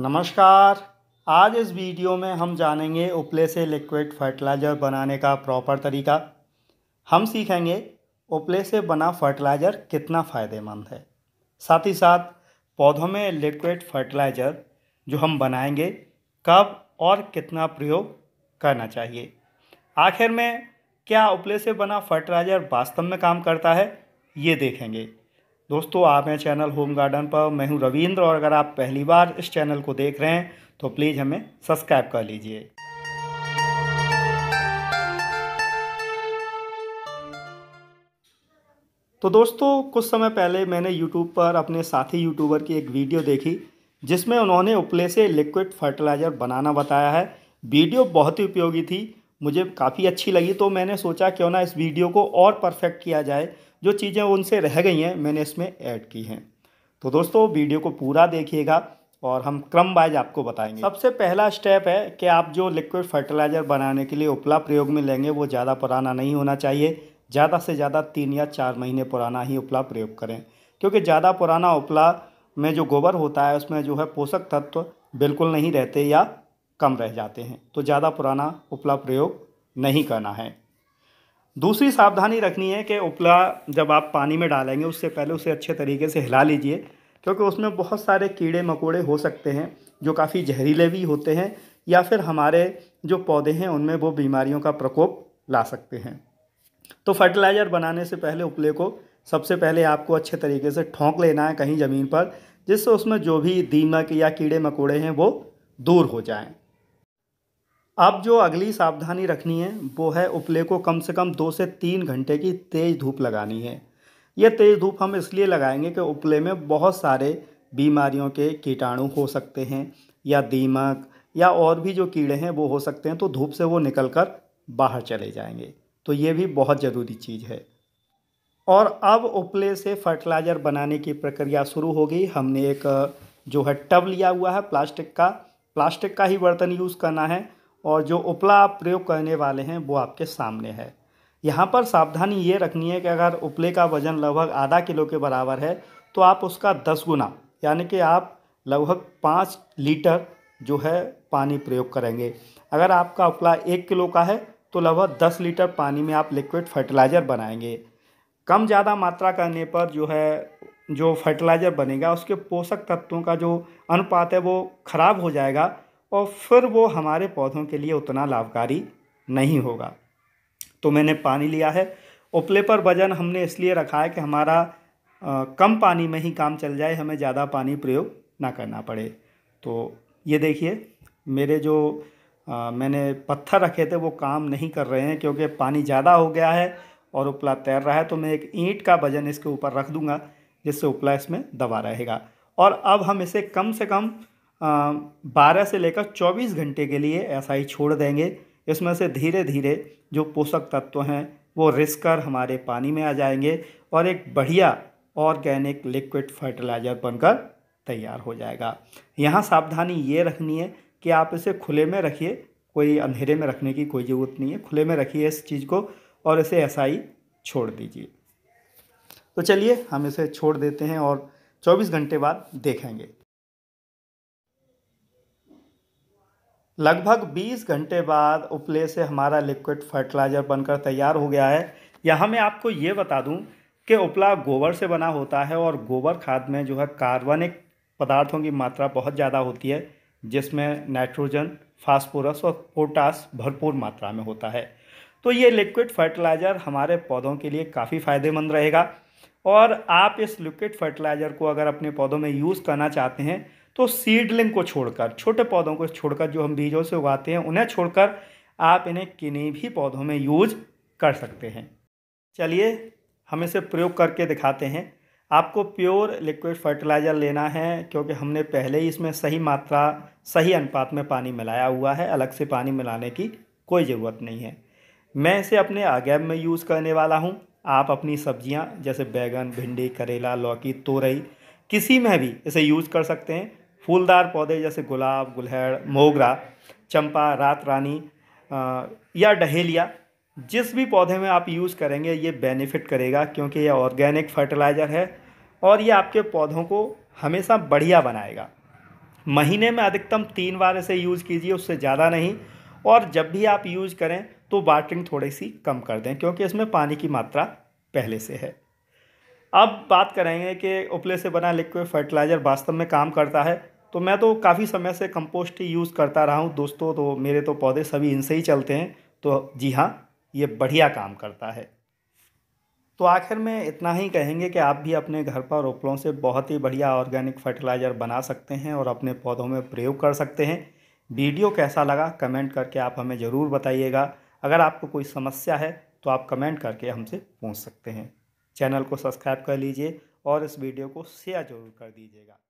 नमस्कार आज इस वीडियो में हम जानेंगे उपले से लिक्विड फर्टिलाइज़र बनाने का प्रॉपर तरीका हम सीखेंगे उपले से बना फर्टिलाइज़र कितना फ़ायदेमंद है साथ ही साथ पौधों में लिक्विड फर्टिलाइज़र जो हम बनाएंगे कब और कितना प्रयोग करना चाहिए आखिर में क्या उपले से बना फर्टिलाइज़र वास्तव में काम करता है ये देखेंगे दोस्तों आप हैं चैनल होम गार्डन पर मैं हूं रविंद्र और अगर आप पहली बार इस चैनल को देख रहे हैं तो प्लीज़ हमें सब्सक्राइब कर लीजिए तो दोस्तों कुछ समय पहले मैंने यूट्यूब पर अपने साथी यूट्यूबर की एक वीडियो देखी जिसमें उन्होंने उपले से लिक्विड फर्टिलाइज़र बनाना बताया है वीडियो बहुत ही उपयोगी थी मुझे काफ़ी अच्छी लगी तो मैंने सोचा क्यों ना इस वीडियो को और परफेक्ट किया जाए जो चीज़ें उनसे रह गई हैं मैंने इसमें ऐड की हैं तो दोस्तों वीडियो को पूरा देखिएगा और हम क्रम वाइज आपको बताएंगे सबसे पहला स्टेप है कि आप जो लिक्विड फर्टिलाइज़र बनाने के लिए उपला प्रयोग में लेंगे वो ज़्यादा पुराना नहीं होना चाहिए ज़्यादा से ज़्यादा तीन या चार महीने पुराना ही उपला प्रयोग करें क्योंकि ज़्यादा पुराना उपला में जो गोबर होता है उसमें जो है पोषक तत्व बिल्कुल नहीं रहते या कम रह जाते हैं तो ज़्यादा पुराना उपला प्रयोग नहीं करना है दूसरी सावधानी रखनी है कि उपला जब आप पानी में डालेंगे उससे पहले उसे अच्छे तरीके से हिला लीजिए क्योंकि उसमें बहुत सारे कीड़े मकोड़े हो सकते हैं जो काफ़ी जहरीले भी होते हैं या फिर हमारे जो पौधे हैं उनमें वो बीमारियों का प्रकोप ला सकते हैं तो फर्टिलाइज़र बनाने से पहले उपले को सबसे पहले आपको अच्छे तरीके से ठोंक लेना है कहीं ज़मीन पर जिससे उसमें जो भी दीमक या कीड़े मकोड़े हैं वो दूर हो जाएँ अब जो अगली सावधानी रखनी है वो है उपले को कम से कम दो से तीन घंटे की तेज़ धूप लगानी है ये तेज़ धूप हम इसलिए लगाएंगे कि उपले में बहुत सारे बीमारियों के कीटाणु हो सकते हैं या दीमक या और भी जो कीड़े हैं वो हो सकते हैं तो धूप से वो निकल कर बाहर चले जाएंगे तो ये भी बहुत ज़रूरी चीज़ है और अब उपले से फर्टिलाइज़र बनाने की प्रक्रिया शुरू हो गई हमने एक जो है टब लिया हुआ है प्लास्टिक का प्लास्टिक का ही बर्तन यूज़ करना है और जो उपला आप प्रयोग करने वाले हैं वो आपके सामने है यहाँ पर सावधानी ये रखनी है कि अगर उपले का वज़न लगभग आधा किलो के बराबर है तो आप उसका दस गुना यानी कि आप लगभग पाँच लीटर जो है पानी प्रयोग करेंगे अगर आपका उपला एक किलो का है तो लगभग दस लीटर पानी में आप लिक्विड फर्टिलाइज़र बनाएंगे कम ज़्यादा मात्रा करने पर जो है जो फर्टिलाइज़र बनेगा उसके पोषक तत्वों का जो अनुपात है वो ख़राब हो जाएगा और फिर वो हमारे पौधों के लिए उतना लाभकारी नहीं होगा तो मैंने पानी लिया है उपले पर वजन हमने इसलिए रखा है कि हमारा आ, कम पानी में ही काम चल जाए हमें ज़्यादा पानी प्रयोग ना करना पड़े तो ये देखिए मेरे जो आ, मैंने पत्थर रखे थे वो काम नहीं कर रहे हैं क्योंकि पानी ज़्यादा हो गया है और उपला तैर रहा है तो मैं एक ईंट का वजन इसके ऊपर रख दूँगा जिससे उपला इसमें दबा रहेगा और अब हम इसे कम से कम बारह से लेकर चौबीस घंटे के लिए ऐसा ही छोड़ देंगे इसमें से धीरे धीरे जो पोषक तत्व हैं वो रिस कर हमारे पानी में आ जाएंगे और एक बढ़िया ऑर्गेनिक लिक्विड फर्टिलाइज़र बनकर तैयार हो जाएगा यहाँ सावधानी ये रखनी है कि आप इसे खुले में रखिए कोई अंधेरे में रखने की कोई ज़रूरत नहीं है खुले में रखिए इस चीज़ को और इसे ऐसा ही छोड़ दीजिए तो चलिए हम इसे छोड़ देते हैं और 24 घंटे बाद देखेंगे लगभग 20 घंटे बाद उपले से हमारा लिक्विड फर्टिलाइज़र बनकर तैयार हो गया है यहाँ मैं आपको ये बता दूँ कि उपला गोबर से बना होता है और गोबर खाद में जो है कार्बनिक पदार्थों की मात्रा बहुत ज़्यादा होती है जिसमें नाइट्रोजन फास्फोरस और पोटास भरपूर मात्रा में होता है तो ये लिक्विड फर्टिलाइज़र हमारे पौधों के लिए काफ़ी फ़ायदेमंद रहेगा और आप इस लिक्विड फर्टिलाइज़र को अगर अपने पौधों में यूज़ करना चाहते हैं तो सीडलिंग को छोड़कर छोटे पौधों को छोड़कर जो हम बीजों से उगाते हैं उन्हें छोड़कर आप इन्हें किन्हीं भी पौधों में यूज कर सकते हैं चलिए हम इसे प्रयोग करके दिखाते हैं आपको प्योर लिक्विड फर्टिलाइज़र लेना है क्योंकि हमने पहले ही इसमें सही मात्रा सही अनुपात में पानी मिलाया हुआ है अलग से पानी मिलाने की कोई ज़रूरत नहीं है मैं इसे अपने आगैब में यूज़ करने वाला हूँ आप अपनी सब्जियाँ जैसे बैगन भिंडी करेला लौकी तोरई किसी में भी इसे यूज़ कर सकते हैं फूलदार पौधे जैसे गुलाब गुलहड़ मोगरा चंपा रात रानी या डहेलिया जिस भी पौधे में आप यूज़ करेंगे ये बेनिफिट करेगा क्योंकि ये ऑर्गेनिक फर्टिलाइज़र है और ये आपके पौधों को हमेशा बढ़िया बनाएगा महीने में अधिकतम तीन बार इसे यूज़ कीजिए उससे ज़्यादा नहीं और जब भी आप यूज़ करें तो वाटरिंग थोड़ी सी कम कर दें क्योंकि इसमें पानी की मात्रा पहले से है अब बात करेंगे कि उपले से बना लिक्विड फर्टिलाइज़र वास्तव में काम करता है तो मैं तो काफ़ी समय से कंपोस्ट ही यूज़ करता रहा हूँ दोस्तों तो मेरे तो पौधे सभी इनसे ही चलते हैं तो जी हाँ ये बढ़िया काम करता है तो आखिर में इतना ही कहेंगे कि आप भी अपने घर पर रोपलों से बहुत ही बढ़िया ऑर्गेनिक फर्टिलाइज़र बना सकते हैं और अपने पौधों में प्रयोग कर सकते हैं वीडियो कैसा लगा कमेंट करके आप हमें ज़रूर बताइएगा अगर आपको कोई समस्या है तो आप कमेंट करके हमसे पूछ सकते हैं चैनल को सब्सक्राइब कर लीजिए और इस वीडियो को शेयर जरूर कर दीजिएगा